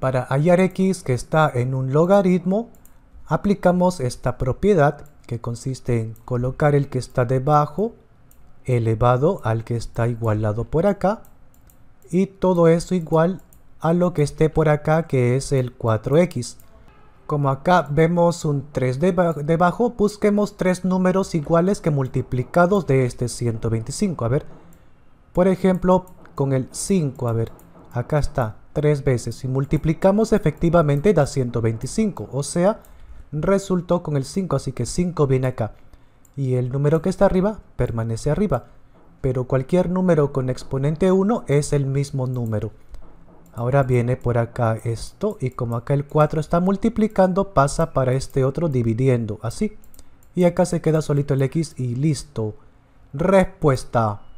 Para hallar x que está en un logaritmo, aplicamos esta propiedad que consiste en colocar el que está debajo elevado al que está igualado por acá y todo eso igual a lo que esté por acá que es el 4x. Como acá vemos un 3 debajo, busquemos tres números iguales que multiplicados de este 125. A ver, por ejemplo, con el 5, a ver, acá está tres veces y multiplicamos efectivamente da 125, o sea, resultó con el 5, así que 5 viene acá. Y el número que está arriba permanece arriba, pero cualquier número con exponente 1 es el mismo número. Ahora viene por acá esto y como acá el 4 está multiplicando pasa para este otro dividiendo, así. Y acá se queda solito el x y listo. Respuesta.